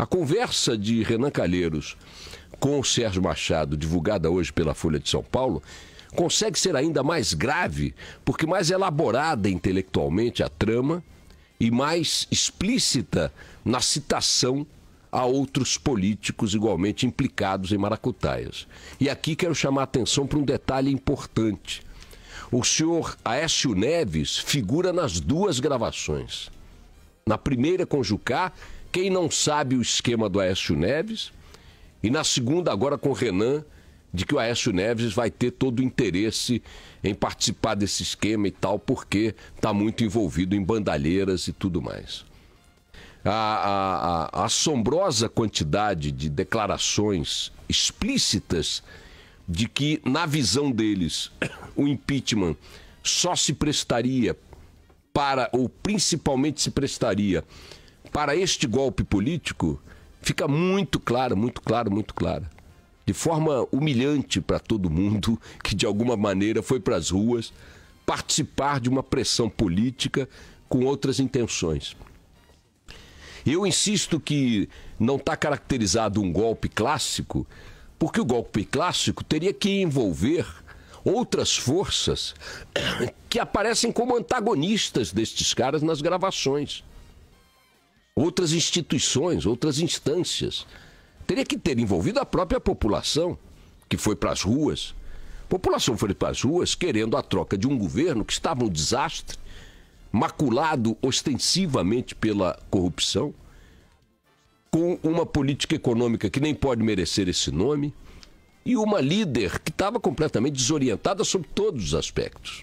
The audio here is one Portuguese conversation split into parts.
A conversa de Renan Calheiros com o Sérgio Machado, divulgada hoje pela Folha de São Paulo, consegue ser ainda mais grave, porque mais elaborada intelectualmente a trama e mais explícita na citação a outros políticos igualmente implicados em maracutaias. E aqui quero chamar a atenção para um detalhe importante. O senhor Aécio Neves figura nas duas gravações. Na primeira com Jucá quem não sabe o esquema do Aécio Neves, e na segunda, agora com o Renan, de que o Aécio Neves vai ter todo o interesse em participar desse esquema e tal, porque está muito envolvido em bandalheiras e tudo mais. A, a, a, assombrosa quantidade de declarações explícitas de que, na visão deles, o impeachment só se prestaria para, ou principalmente se prestaria para este golpe político fica muito claro, muito claro, muito claro. De forma humilhante para todo mundo que, de alguma maneira, foi para as ruas participar de uma pressão política com outras intenções. Eu insisto que não está caracterizado um golpe clássico, porque o golpe clássico teria que envolver outras forças que aparecem como antagonistas destes caras nas gravações outras instituições, outras instâncias. Teria que ter envolvido a própria população, que foi para as ruas. A população foi para as ruas querendo a troca de um governo que estava um desastre, maculado ostensivamente pela corrupção, com uma política econômica que nem pode merecer esse nome, e uma líder que estava completamente desorientada sobre todos os aspectos.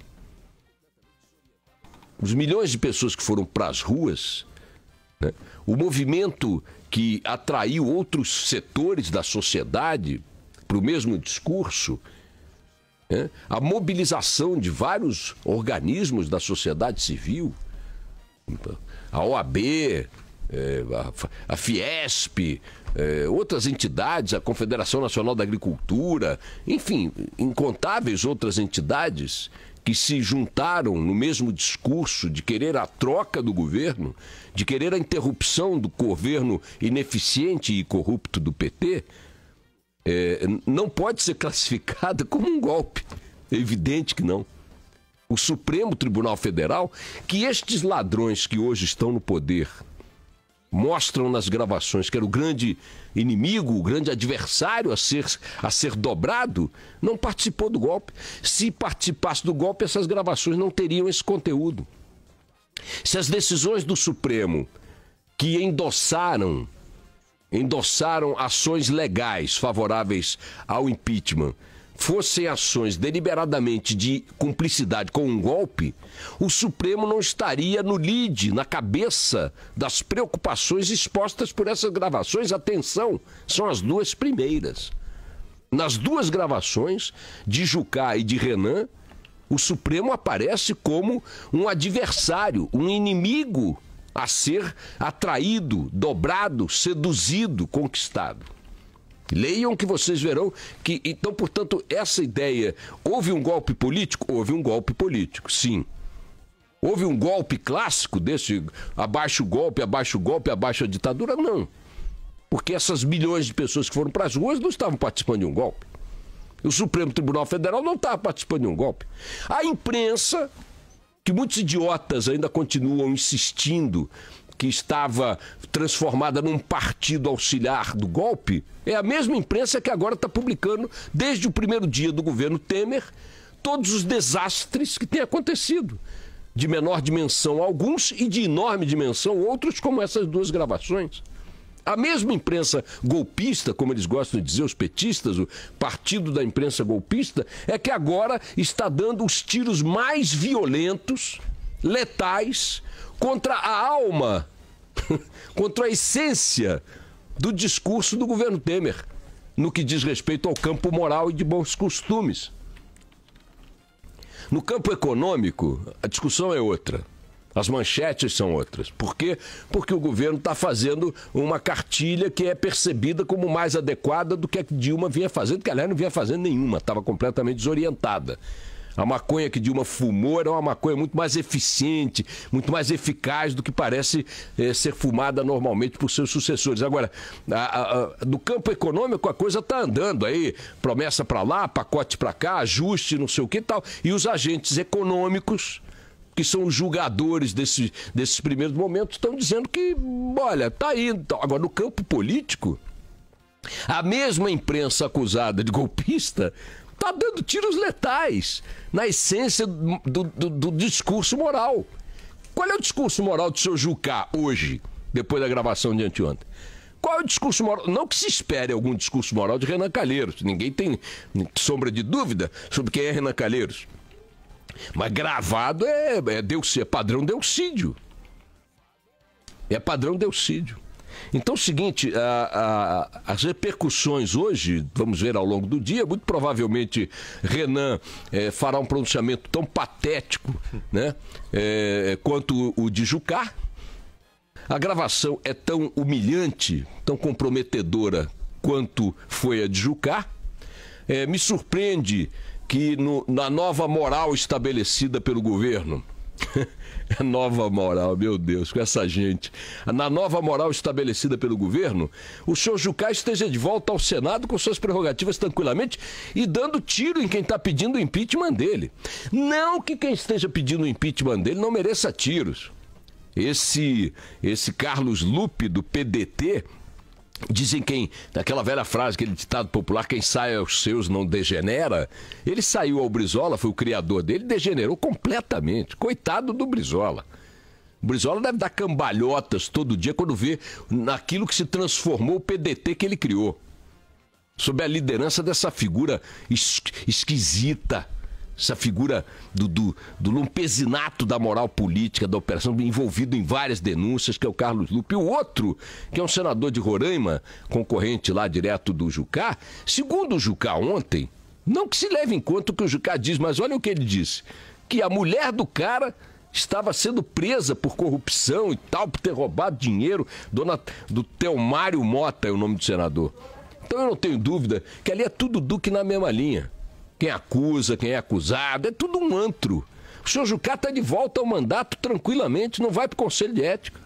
Os milhões de pessoas que foram para as ruas né? O movimento que atraiu outros setores da sociedade para o mesmo discurso, né? a mobilização de vários organismos da sociedade civil, a OAB, é, a, a, Fiesp, é, outras entidades, a Confederação Nacional da Agricultura, enfim, incontáveis outras entidades que se juntaram no mesmo discurso de querer a troca do governo, de querer a interrupção do governo ineficiente e corrupto do PT, é, não pode ser classificada como um golpe. É evidente que não. O Supremo Tribunal Federal, que estes ladrões que hoje estão no poder mostram nas gravações que era o grande inimigo, o grande adversário a ser, a ser dobrado, não participou do golpe. Se participasse do golpe, essas gravações não teriam esse conteúdo. Se as decisões do Supremo que endossaram endossaram ações legais favoráveis ao impeachment fossem ações deliberadamente de cumplicidade com um golpe, o Supremo não estaria no lead, na cabeça das preocupações expostas por essas gravações. Atenção, são as duas primeiras. Nas duas gravações, de Jucá e de Renan, o Supremo aparece como um adversário, um inimigo a ser atraído, dobrado, seduzido, conquistado. Leiam que vocês verão que. Então, portanto, essa ideia. Houve um golpe político? Houve um golpe político, sim. Houve um golpe clássico desse abaixo o golpe, abaixo o golpe, abaixo a ditadura? Não. Porque essas milhões de pessoas que foram para as ruas não estavam participando de um golpe. O Supremo Tribunal Federal não estava participando de um golpe. A imprensa, que muitos idiotas ainda continuam insistindo que estava transformada num partido auxiliar do golpe, é a mesma imprensa que agora está publicando, desde o primeiro dia do governo Temer, todos os desastres que têm acontecido. De menor dimensão alguns e de enorme dimensão outros, como essas duas gravações. A mesma imprensa golpista, como eles gostam de dizer, os petistas, o partido da imprensa golpista, é que agora está dando os tiros mais violentos letais contra a alma, contra a essência do discurso do governo Temer no que diz respeito ao campo moral e de bons costumes. No campo econômico, a discussão é outra. As manchetes são outras. Por quê? Porque o governo está fazendo uma cartilha que é percebida como mais adequada do que a que Dilma vinha fazendo, que aliás não vinha fazendo nenhuma, estava completamente desorientada. A maconha que Dilma fumou era uma maconha muito mais eficiente, muito mais eficaz do que parece é, ser fumada normalmente por seus sucessores. Agora, a, a, a, do campo econômico, a coisa está andando aí. Promessa para lá, pacote para cá, ajuste, não sei o que tal. E os agentes econômicos que são os julgadores desse, desses primeiros momentos, estão dizendo que, olha, está aí. Então. Agora, no campo político, a mesma imprensa acusada de golpista Tá dando tiros letais na essência do, do, do discurso moral. Qual é o discurso moral do seu Jucá hoje, depois da gravação de anteontem? Qual é o discurso moral? Não que se espere algum discurso moral de Renan Calheiros. Ninguém tem sombra de dúvida sobre quem é Renan Calheiros. Mas gravado é, é, Deus, é padrão Delcídio. É padrão Delcídio. Então, é o seguinte, a, a, as repercussões hoje, vamos ver ao longo do dia, muito provavelmente Renan é, fará um pronunciamento tão patético né, é, quanto o de Jucá. A gravação é tão humilhante, tão comprometedora quanto foi a de Jucá. É, me surpreende que no, na nova moral estabelecida pelo governo, É nova moral, meu Deus, com essa gente. Na nova moral estabelecida pelo governo, o senhor Jucá esteja de volta ao Senado com suas prerrogativas tranquilamente e dando tiro em quem está pedindo o impeachment dele. Não que quem esteja pedindo o impeachment dele não mereça tiros. Esse, esse Carlos Lupe do PDT Dizem quem, daquela velha frase, aquele ditado popular, quem sai aos seus não degenera. Ele saiu ao Brizola, foi o criador dele, degenerou completamente. Coitado do Brizola. O Brizola deve dar cambalhotas todo dia quando vê naquilo que se transformou o PDT que ele criou. Sob a liderança dessa figura esquisita, essa figura do, do, do lumpesinato da moral política da operação, envolvido em várias denúncias, que é o Carlos Lupe. E o outro, que é um senador de Roraima, concorrente lá direto do Jucá, segundo o Jucá ontem, não que se leve em conta o que o Jucá diz, mas olha o que ele disse, que a mulher do cara estava sendo presa por corrupção e tal, por ter roubado dinheiro, dona do Telmário Mota é o nome do senador. Então eu não tenho dúvida que ali é tudo Duque na mesma linha quem acusa, quem é acusado, é tudo um antro. O senhor Jucá está de volta ao mandato tranquilamente, não vai para o Conselho de Ética.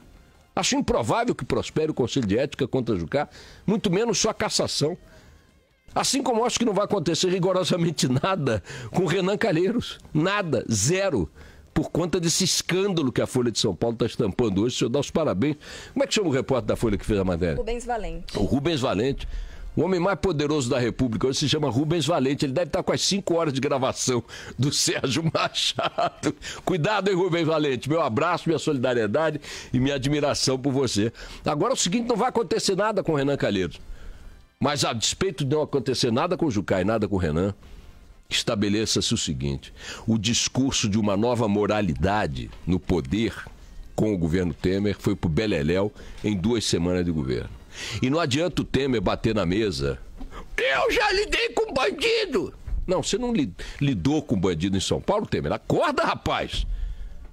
Acho improvável que prospere o Conselho de Ética contra Jucá, muito menos sua cassação. Assim como acho que não vai acontecer rigorosamente nada com Renan Calheiros. Nada, zero. Por conta desse escândalo que a Folha de São Paulo está estampando hoje, o senhor dá os parabéns. Como é que chama o repórter da Folha que fez a matéria? Rubens Valente. O Rubens Valente o homem mais poderoso da República hoje se chama Rubens Valente. Ele deve estar com as 5 horas de gravação do Sérgio Machado. Cuidado, hein, Rubens Valente? Meu abraço, minha solidariedade e minha admiração por você. Agora, o seguinte: não vai acontecer nada com o Renan Calheiros. Mas, a despeito de não acontecer nada com o Jucá e nada com o Renan, estabeleça-se o seguinte: o discurso de uma nova moralidade no poder com o governo Temer foi para o Beleléu em duas semanas de governo. E não adianta o Temer bater na mesa. Eu já lidei com bandido. Não, você não lidou com bandido em São Paulo, Temer. Acorda, rapaz.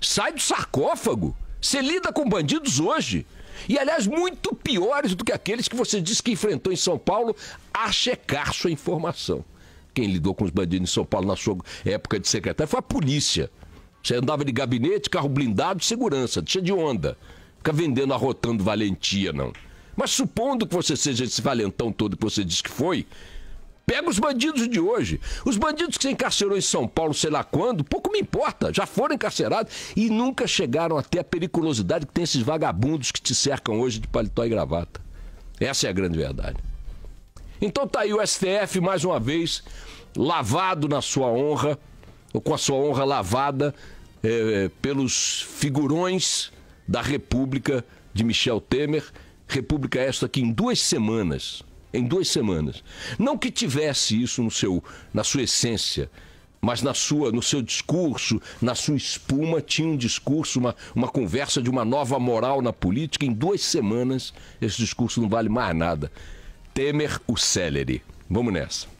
Sai do sarcófago. Você lida com bandidos hoje. E, aliás, muito piores do que aqueles que você disse que enfrentou em São Paulo a checar sua informação. Quem lidou com os bandidos em São Paulo na sua época de secretário foi a polícia. Você andava de gabinete, carro blindado, segurança, tinha de onda. Fica vendendo, arrotando valentia, não. Mas supondo que você seja esse valentão todo que você disse que foi, Pega os bandidos de hoje. Os bandidos que se encarcerou em São Paulo, sei lá quando, pouco me importa, já foram encarcerados e nunca chegaram até a periculosidade que tem esses vagabundos que te cercam hoje de paletó e gravata. Essa é a grande verdade. Então tá aí o STF, mais uma vez, lavado na sua honra, ou com a sua honra lavada, é, pelos figurões da República de Michel Temer república esta que em duas semanas, em duas semanas, não que tivesse isso no seu, na sua essência, mas na sua, no seu discurso, na sua espuma, tinha um discurso, uma, uma conversa de uma nova moral na política. Em duas semanas, esse discurso não vale mais nada. Temer o celery. Vamos nessa.